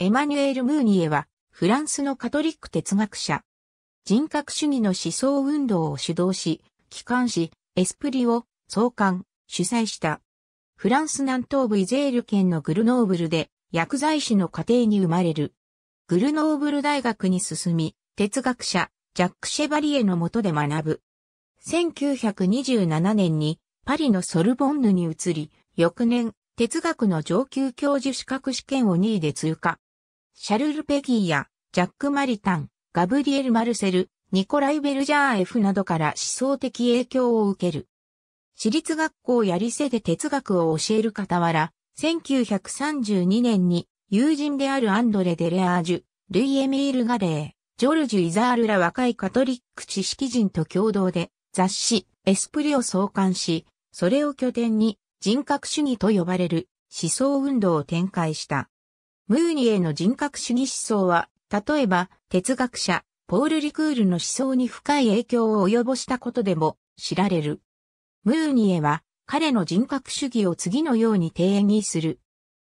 エマニュエル・ムーニエは、フランスのカトリック哲学者。人格主義の思想運動を主導し、機関誌、エスプリを創刊、主催した。フランス南東部イゼール県のグルノーブルで、薬剤師の家庭に生まれる。グルノーブル大学に進み、哲学者、ジャック・シェバリエの下で学ぶ。1927年にパリのソルボンヌに移り、翌年、哲学の上級教授資格試験を2位で通過。シャルル・ペギーやジャック・マリタン、ガブリエル・マルセル、ニコライ・ベルジャーエフなどから思想的影響を受ける。私立学校やリセで哲学を教える傍ら、1932年に友人であるアンドレ・デレアージュ、ルイ・エミール・ガレー、ジョルジュ・イザールら若いカトリック知識人と共同で雑誌エスプリを創刊し、それを拠点に人格主義と呼ばれる思想運動を展開した。ムーニエの人格主義思想は、例えば、哲学者、ポール・リクールの思想に深い影響を及ぼしたことでも知られる。ムーニエは、彼の人格主義を次のように定義する。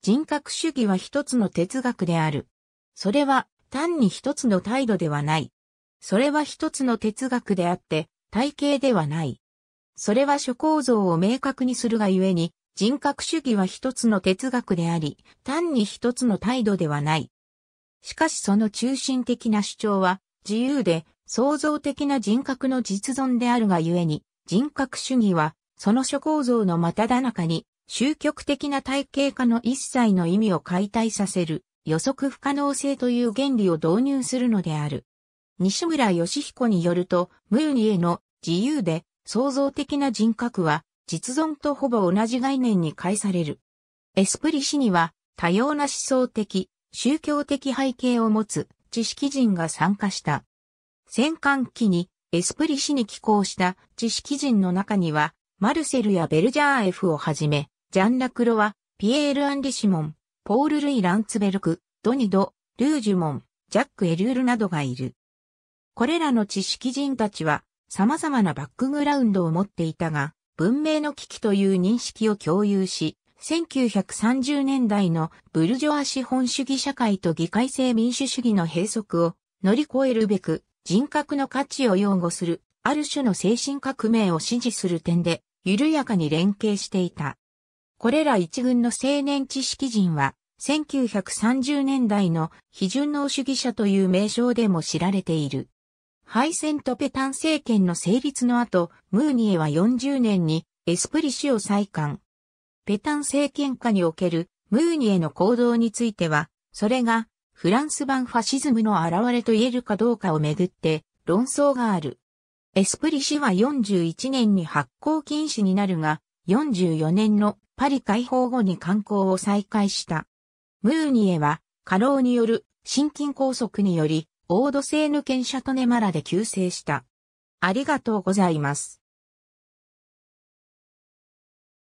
人格主義は一つの哲学である。それは単に一つの態度ではない。それは一つの哲学であって、体系ではない。それは諸構造を明確にするがゆえに、人格主義は一つの哲学であり、単に一つの態度ではない。しかしその中心的な主張は、自由で創造的な人格の実存であるがゆえに、人格主義は、その諸構造のまただ中に、終局的な体系化の一切の意味を解体させる、予測不可能性という原理を導入するのである。西村義彦によると、ムーニエの自由で創造的な人格は、実存とほぼ同じ概念に介される。エスプリ氏には多様な思想的、宗教的背景を持つ知識人が参加した。戦艦機にエスプリ氏に寄稿した知識人の中には、マルセルやベルジャーエフをはじめ、ジャン・ラクロワ、ピエール・アンリシモン、ポール・ルイ・ランツベルク、ドニド、ルージュモン、ジャック・エリュールなどがいる。これらの知識人たちは様々なバックグラウンドを持っていたが、文明の危機という認識を共有し、1930年代のブルジョア資本主義社会と議会制民主主義の閉塞を乗り越えるべく人格の価値を擁護するある種の精神革命を支持する点で緩やかに連携していた。これら一軍の青年知識人は1930年代の非順応主義者という名称でも知られている。敗戦とペタン政権の成立の後、ムーニエは40年にエスプリ氏を再刊。ペタン政権下におけるムーニエの行動については、それがフランス版ファシズムの現れと言えるかどうかをめぐって論争がある。エスプリ氏は41年に発行禁止になるが、44年のパリ解放後に刊行を再開した。ムーニエは過労による心筋梗塞によりオードセーヌ県シャトネマラで救世した。ありがとうございます。